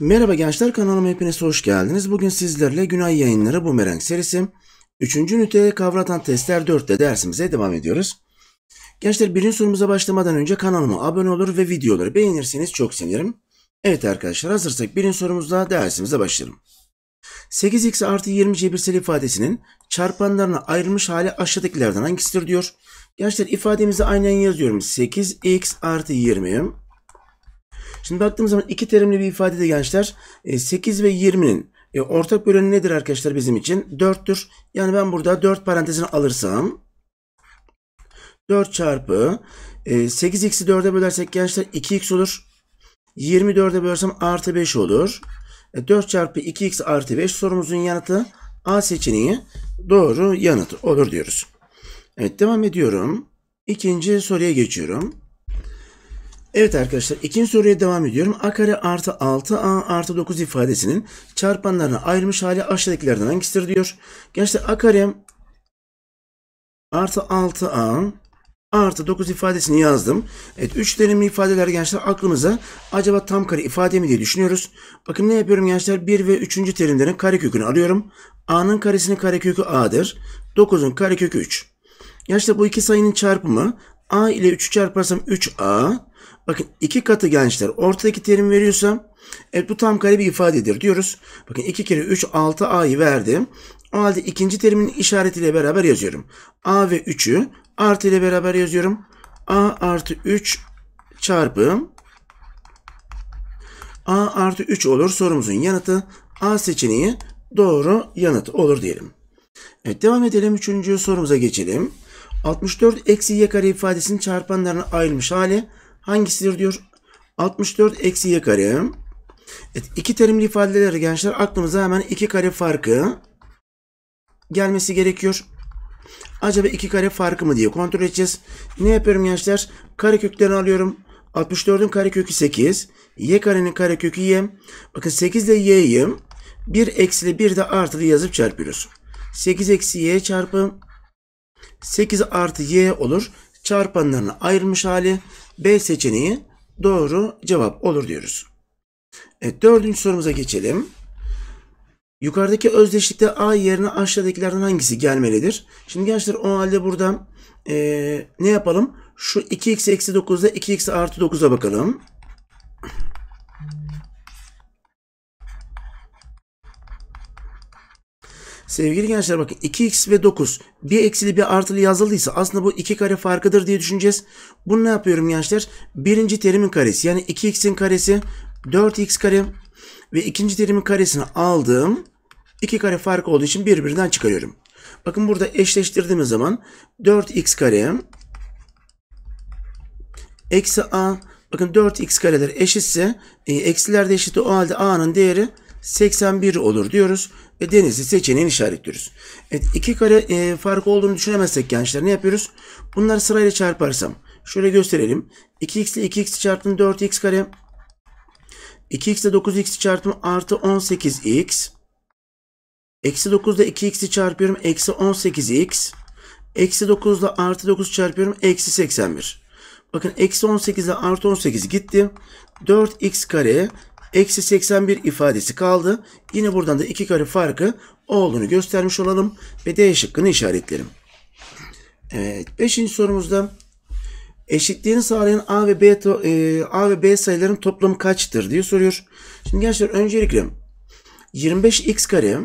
Merhaba gençler kanalıma hepiniz hoş geldiniz. Bugün sizlerle Günay Yayınları bu Bumerang serisi 3. üniteye kavratan testler 4'te dersimize devam ediyoruz. Gençler birinci sorumuza başlamadan önce kanalıma abone olur ve videoları beğenirseniz çok sevinirim. Evet arkadaşlar hazırsak birinci sorumuzla dersimize başlayalım. 8x artı 20 cebirsel ifadesinin çarpanlarına ayrılmış hali aşağıdakilerden hangisidir diyor. Gençler ifademizi aynen yazıyorum. 8x artı 20. Şimdi baktığımız zaman iki terimli bir ifade de gençler. 8 e, ve 20'nin e, ortak böleni nedir arkadaşlar bizim için? 4'tür. Yani ben burada 4 parantezini alırsam 4 çarpı 8x'i e, 4'e bölersek gençler 2x olur. 24'e bölersem artı 5 olur. 4 çarpı 2x artı 5 sorumuzun yanıtı A seçeneği doğru yanıtı olur diyoruz. Evet devam ediyorum. İkinci soruya geçiyorum. Evet arkadaşlar ikinci soruya devam ediyorum. A kare artı 6A artı 9 ifadesinin çarpanlarına ayrılmış hali aşağıdakilerden hangisidir diyor. Gençler A kare artı 6A artı 9 ifadesini yazdım. Evet üç derimli ifadeler gençler aklımıza acaba tam kare ifade mi diye düşünüyoruz. Bakın ne yapıyorum gençler 1 ve 3. terimlerin kare kökünü alıyorum. A'nın karesinin kökü A'dır. 9'un kökü 3 işte bu iki sayının çarpımı a ile 3'ü çarparsam 3a. Bakın iki katı gençler ortadaki terim veriyorsam evet bu tam kare bir ifadedir diyoruz. Bakın 2 kere 3 6a'yı verdim. O halde ikinci terimin işaretiyle beraber yazıyorum. a ve 3'ü artı ile beraber yazıyorum. a artı 3 çarpı a artı 3 olur sorumuzun yanıtı. A seçeneği doğru yanıt olur diyelim. Evet devam edelim. Üçüncü sorumuza geçelim. 64 eksi y kare ifadesinin çarpanlarına ayrılmış hali hangisidir diyor. 64 eksi y kare. Evet, iki terimli ifadeler gençler aklımıza hemen iki kare farkı gelmesi gerekiyor. Acaba iki kare farkı mı diye kontrol edeceğiz. Ne yapıyorum gençler? Kare köklerini alıyorum. 64'ün kökü 8. Y karenin kare kökü y. Bakın 8 ile y'yi 1 eksili 1 de artılı yazıp çarpıyoruz. 8 eksi y çarpı 8 artı y olur. Çarpanlarına ayrılmış hali B seçeneği doğru cevap olur diyoruz. Evet, dördüncü sorumuza geçelim. Yukarıdaki özdeşlikte A yerine aşağıdakilerden hangisi gelmelidir? Şimdi gençler o halde burada e, ne yapalım? Şu 2x eksi 9'da 2x artı 9'a bakalım. Sevgili gençler bakın 2x ve 9 bir eksili bir artılı yazıldıysa aslında bu 2 kare farkıdır diye düşüneceğiz. Bunu ne yapıyorum gençler? Birinci terimin karesi yani 2x'in karesi 4x kare ve ikinci terimin karesini aldım. 2 kare fark olduğu için birbirinden çıkarıyorum. Bakın burada eşleştirdiğimiz zaman 4x kare eksi a bakın 4x kareler eşitse e, eksiler de eşit o halde a'nın değeri 81 olur diyoruz ve denizi seçeneğini işaretliyoruz. Evet iki kare e, farkı olduğunu düşünemezsek gençler ne yapıyoruz? Bunları sırayla çarparsam şöyle gösterelim. 2x ile 2x çarptım 4x kare. 2x ile 9x çarptım artı 18x. Eksi 9 ile 2x'i çarpıyorum eksi 18x. Eksi 9 ile artı 9 çarpıyorum eksi 81. Bakın eksi 18 ile artı 18 gitti. 4x kare eksi 81 ifadesi kaldı. Yine buradan da iki kare farkı olduğunu göstermiş olalım ve D şıkkını işaretlerim. Evet, beşinci sorumuzda eşitliğini sağlayan A ve B e, A ve B sayıların toplamı kaçtır diye soruyor. Şimdi gençler öncelikle 25x kare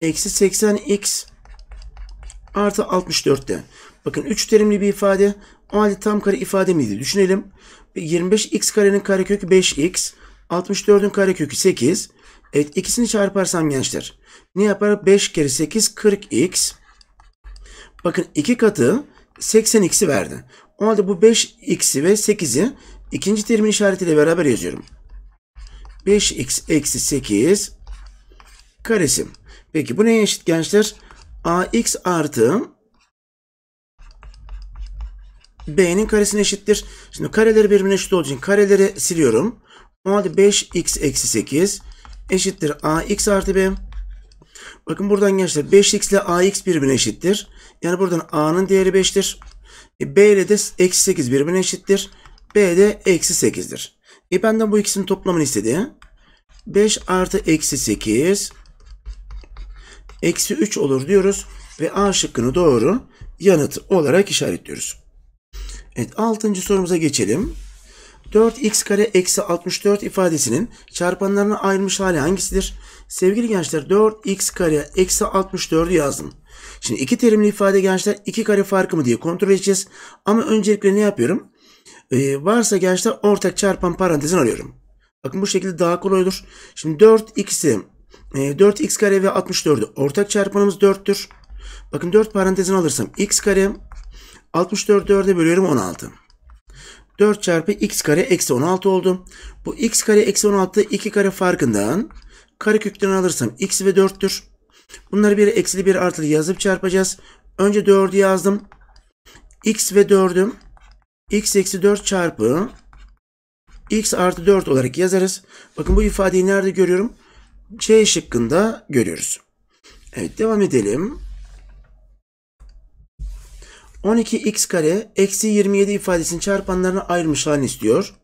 eksi 80x artı 64'te. Bakın 3 terimli bir ifade adeta tam kare ifade miydi? Düşünelim. 25x karenin karekökü 5x. 64'ün karekökü 8. Evet ikisini çarparsam gençler. Ne yapar? 5 kere 8 40x. Bakın iki katı 80x'i verdi. O halde bu 5x'i ve 8'i ikinci terimin işaretiyle beraber yazıyorum. 5x eksi 8 karesi. Peki bu neye eşit gençler? ax artı B'nin karesine eşittir. Şimdi kareleri birbirine eşit olduğu için kareleri siliyorum. O halde 5x eksi 8 eşittir ax artı b. Bakın buradan gençler 5x ile ax birbirine eşittir. Yani buradan a'nın değeri 5'tir. E, b ile de eksi 8 birbirine eşittir. b de eksi 8'dir. E benden bu ikisinin toplamını istedi. 5 artı eksi 8 eksi 3 olur diyoruz. Ve a şıkkını doğru yanıt olarak işaretliyoruz. Evet, altıncı sorumuza geçelim. 4x kare eksi 64 ifadesinin çarpanlarına ayrılmış hali hangisidir? Sevgili gençler 4x kare eksi 64 yazdım. Şimdi iki terimli ifade gençler iki kare farkı mı diye kontrol edeceğiz. Ama öncelikle ne yapıyorum? Ee, varsa gençler ortak çarpan parantezini arıyorum. Bakın bu şekilde daha kolay olur. Şimdi 4x'i 4x e, kare ve 64'ü ortak çarpanımız 4'tür. Bakın 4 parantezini alırsam x kare 64'ü 4'e bölüyorum 16. 4 çarpı x kare eksi 16 oldu. Bu x kare eksi 16 2 kare farkından kare kökten alırsam x ve 4'tür. Bunları bir eksili bir artılı yazıp çarpacağız. Önce 4'ü yazdım. x ve 4'üm x eksi 4 çarpı x artı 4 olarak yazarız. Bakın bu ifadeyi nerede görüyorum? C şıkkında görüyoruz. Evet devam edelim. 12x kare eksi 27 ifadesinin çarpanlarına ayrılmış halini istiyor.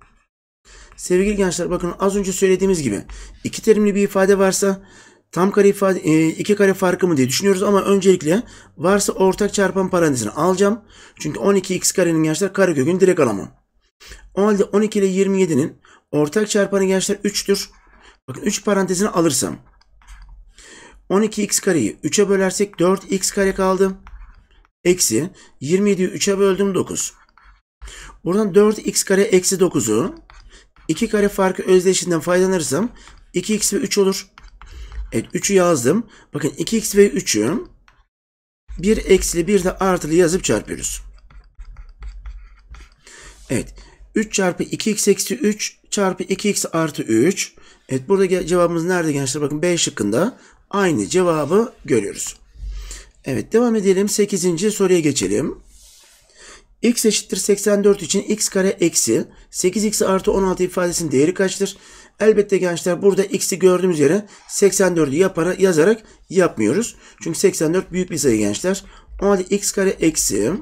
Sevgili gençler bakın az önce söylediğimiz gibi iki terimli bir ifade varsa tam kare ifade e, iki kare farkı mı diye düşünüyoruz ama öncelikle varsa ortak çarpan parantezini alacağım. Çünkü 12x karenin gençler kare kökünü direkt alamam. O halde 12 ile 27'nin ortak çarpanı gençler 3'tür. Bakın 3 parantezini alırsam 12x kareyi 3'e bölersek 4x kare kaldı eksi 27'yi 3'e böldüm 9. Buradan 4x kare eksi 9'u 2 kare farkı özdeşinden faydalanırsam 2x ve 3 olur. Evet 3'ü yazdım. Bakın 2x ve 3'ü 1 eksili 1 de artılı yazıp çarpıyoruz. Evet 3 çarpı 2x eksi 3 çarpı 2x artı 3. Evet burada cevabımız nerede gençler? Bakın B şıkkında aynı cevabı görüyoruz. Evet devam edelim. 8. soruya geçelim. x eşittir 84 için x kare eksi 8x artı 16 ifadesinin değeri kaçtır? Elbette gençler burada x'i gördüğümüz yere 84'ü yapara, yazarak yapmıyoruz. Çünkü 84 büyük bir sayı gençler. O halde x kare eksi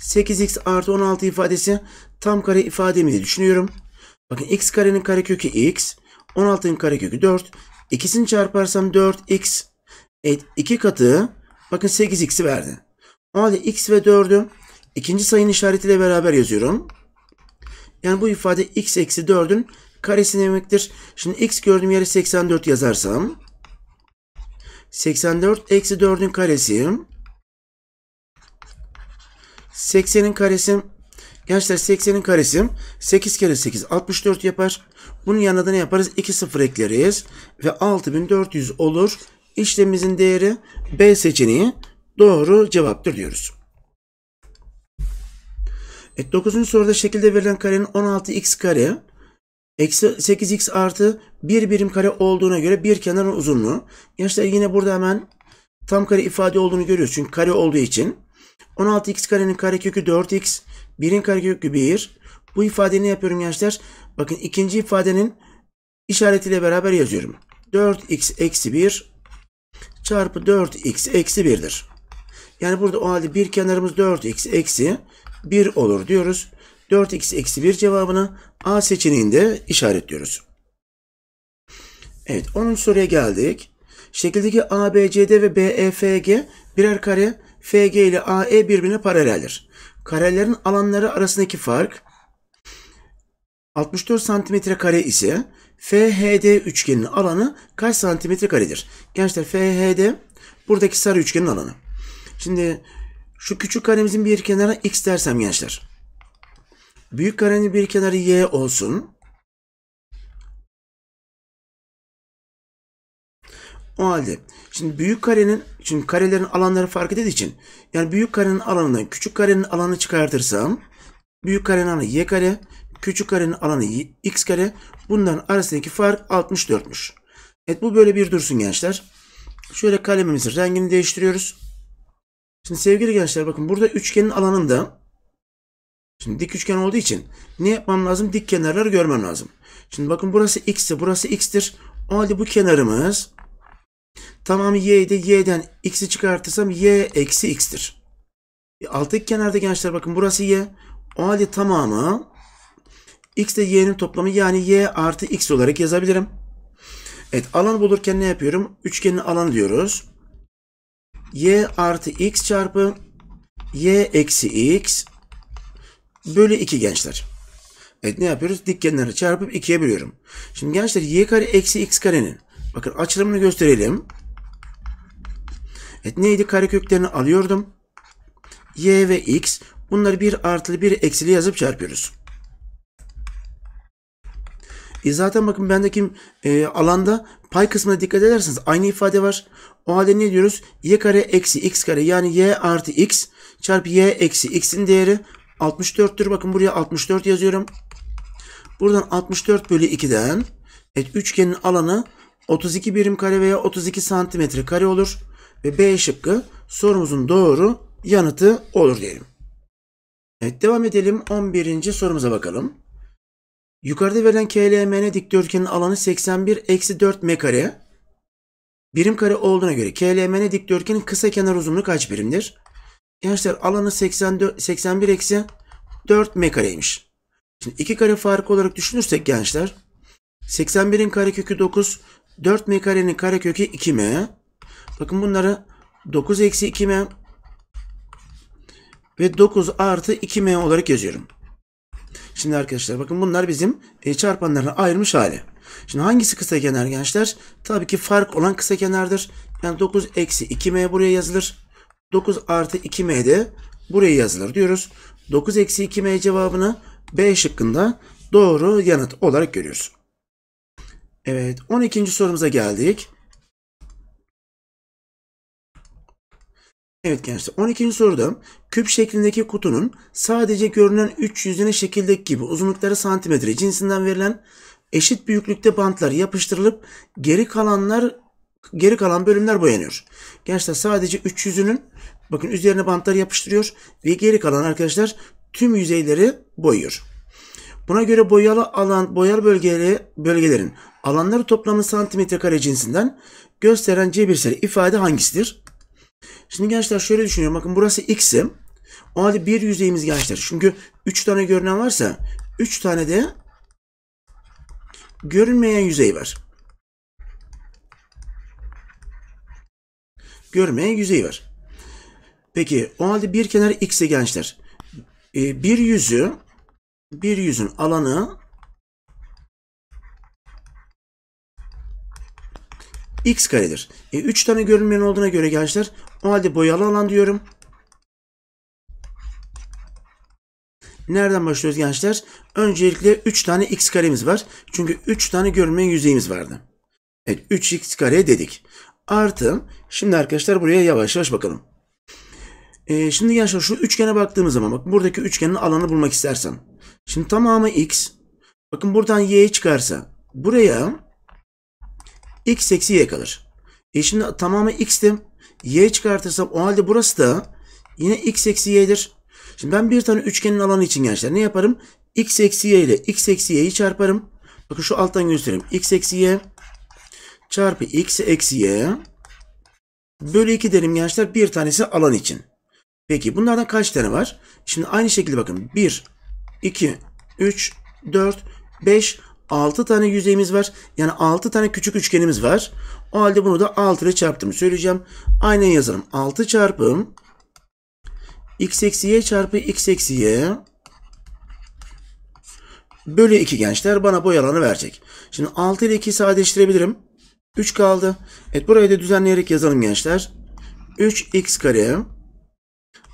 8x artı 16 ifadesi tam kare ifade mi diye düşünüyorum. Bakın x karenin karekökü x, 16'nın karekökü 4. İkisini çarparsam 4x. Evet, 2 katı Bakın 8x'i verdi. O halde x ve 4'ü ikinci sayının işaretiyle beraber yazıyorum. Yani bu ifade x eksi 4'ün karesi demektir. Şimdi x gördüğüm yere 84 yazarsam 84 eksi 4'ün karesi 80'in karesi Gençler 80'in karesi 8 kere 8 64 yapar. Bunun yanına da ne yaparız? 2 sıfır ekleriz ve 6400 olur işlemimizin değeri B seçeneği doğru cevaptır diyoruz. E, 9. soruda şekilde verilen karenin 16x kare eksi 8x artı 1 birim kare olduğuna göre bir kenarın uzunluğu. Gençler yine burada hemen tam kare ifade olduğunu görüyoruz. Çünkü kare olduğu için 16x karenin karekökü 4x, 1'in karekökü 1. Bu ifadeyi ne yapıyorum gençler? Bakın ikinci ifadenin işaretiyle beraber yazıyorum. 4x eksi 1 çarpı 4x eksi 1'dir. Yani burada o halde bir kenarımız 4x eksi 1 olur diyoruz. 4x eksi 1 cevabını A seçeneğinde işaretliyoruz. Evet 10. soruya geldik. Şekildeki ABCD ve BEFG birer kare FG ile AE birbirine paraleldir. Karelerin alanları arasındaki fark 64 santimetre kare ise FHD üçgenin alanı kaç santimetre karedir? Gençler FHD buradaki sarı üçgenin alanı. Şimdi şu küçük karemizin bir kenara x dersem gençler. Büyük karenin bir kenarı y olsun. O halde şimdi büyük karenin şimdi karelerin alanları fark edildiği için yani büyük karenin alanından küçük karenin alanı çıkartırsam büyük karenin alanı y kare Küçük karenin alanı x kare. Bunların arasındaki fark 64'müş. Evet bu böyle bir dursun gençler. Şöyle kalemimizin rengini değiştiriyoruz. Şimdi sevgili gençler bakın burada üçgenin alanında Şimdi dik üçgen olduğu için ne yapmam lazım? Dik kenarları görmem lazım. Şimdi bakın burası x ise burası x'tir. O halde bu kenarımız tamamı y'de Y'den x'i çıkartırsam y eksi x'tir. E, alttaki kenarda gençler bakın burası y. O halde tamamı X de y'nin toplamı yani y artı x olarak yazabilirim. Evet alan bulurken ne yapıyorum? Üçgenin alanı diyoruz. y artı x çarpı y eksi x bölü 2 gençler. Evet ne yapıyoruz? Dikkenleri çarpıp 2'ye bölüyorum. Şimdi gençler y kare eksi x karenin bakın açılımını gösterelim. Evet neydi? Kare köklerini alıyordum. y ve x bunları bir artılı bir eksili yazıp çarpıyoruz. E zaten bakın bendeki e, alanda pay kısmına dikkat ederseniz aynı ifade var. O halde ne diyoruz? y kare eksi x kare yani y artı x çarpı y eksi x'in değeri 64'tür. Bakın buraya 64 yazıyorum. Buradan 64 bölü 2'den evet, üçgenin alanı 32 birim kare veya 32 santimetre kare olur. Ve B şıkkı sorumuzun doğru yanıtı olur diyelim. Evet devam edelim 11. sorumuza bakalım. Yukarıda verilen KLMN dikdörtgenin alanı 81 eksi 4 mekare Birim kare olduğuna göre KLMN dikdörtgenin kısa kenar uzunluğu kaç birimdir? Gençler alanı 81 eksi 4 mekareymiş. Şimdi iki kare farkı olarak düşünürsek gençler 81'in karekökü 9, 4 m karenin karekökü 2 m. Bakın bunları 9 eksi 2 m ve 9 artı 2 m olarak yazıyorum. Şimdi arkadaşlar bakın bunlar bizim e, çarpanlarına ayrılmış hali. Şimdi hangisi kısa kenar gençler? Tabii ki fark olan kısa kenardır. Yani 9 eksi 2m buraya yazılır. 9 artı 2m de buraya yazılır diyoruz. 9 eksi 2m cevabını B şıkkında doğru yanıt olarak görüyoruz. Evet 12. sorumuza geldik. Evet gençler 12. soruda küp şeklindeki kutunun sadece görünen üç yüzüne şekildeki gibi uzunlukları santimetre cinsinden verilen eşit büyüklükte bantlar yapıştırılıp geri kalanlar geri kalan bölümler boyanıyor. Gençler sadece üç yüzünün bakın üzerine bantlar yapıştırıyor ve geri kalan arkadaşlar tüm yüzeyleri boyuyor. Buna göre boyalı alan boyalı bölgeleri, bölgelerin alanları toplamı santimetre kare cinsinden gösteren cebirsel ifade hangisidir? Şimdi gençler şöyle düşünüyorum. Bakın burası x'im. O halde bir yüzeyimiz gençler. Çünkü 3 tane görünen varsa 3 tane de görünmeyen yüzey var. Görünmeyen yüzey var. Peki o halde bir kenar x'e gençler. Ee, bir yüzü bir yüzün alanı x karedir. E, 3 tane görünmeyen olduğuna göre gençler o halde boyalı alan diyorum. Nereden başlıyoruz gençler? Öncelikle 3 tane x karemiz var. Çünkü 3 tane görünmeyen yüzeyimiz vardı. Evet 3x kare dedik. Artı şimdi arkadaşlar buraya yavaş yavaş bakalım. Ee, şimdi gençler şu üçgene baktığımız zaman bak buradaki üçgenin alanı bulmak istersen, Şimdi tamamı x. Bakın buradan y çıkarsa buraya x eksi y kalır. E şimdi tamamı x'ti. Y çıkartırsam o halde burası da yine x eksi y'dir. Şimdi ben bir tane üçgenin alanı için gençler ne yaparım? x eksi y ile x eksi y'yi çarparım. Bakın şu alttan göstereyim. x eksi y çarpı x eksi y bölü 2 derim gençler. Bir tanesi alan için. Peki bunlardan kaç tane var? Şimdi aynı şekilde bakın. 1, 2, 3, 4, 5, 6 tane yüzeyimiz var. Yani 6 tane küçük üçgenimiz var. O halde bunu da 6 ile çarptığımı söyleyeceğim. Aynen yazalım. 6 çarpı x eksi y çarpı x eksi y bölü 2 gençler bana boy alanı verecek. Şimdi 6 ile 2'yi sadeleştirebilirim. 3 kaldı. Evet burayı da düzenleyerek yazalım gençler. 3x kare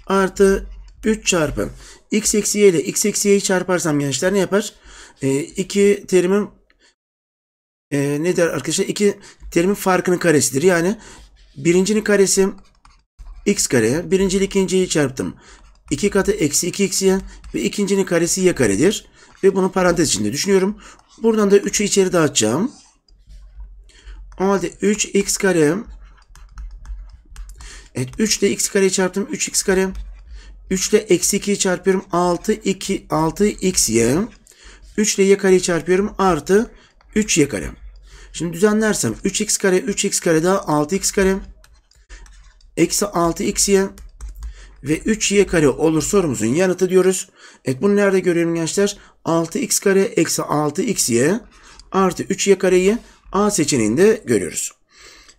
artı 3 çarpı x eksi y ile x eksi y'yi çarparsam gençler ne yapar? E, iki terimin e, ne der arkadaşlar? İki terimin farkının karesidir. Yani birincinin karesi x kare. Birinci ikinciyi çarptım. 2 katı eksi 2 y. ve ikincinin karesi y karedir. Ve bunu parantez içinde düşünüyorum. Buradan da 3'ü içeri dağıtacağım. O halde 3x kare Evet 3 ile x kareyi çarptım. 3x kare 3 ile eksi 2'yi çarpıyorum. 6 2 6 x y 3 ile y kareyi çarpıyorum artı 3y kare. Şimdi düzenlersem 3x kare 3x kare daha 6x kare eksi 6xy ve 3y kare olur sorumuzun yanıtı diyoruz. Evet bunu nerede görüyorum gençler? 6x kare eksi 6xy artı 3y kareyi A seçeneğinde görüyoruz.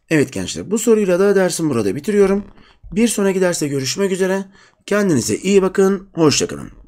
Evet gençler bu soruyla da dersim burada bitiriyorum. Bir sonraki derste görüşmek üzere. Kendinize iyi bakın. Hoşçakalın.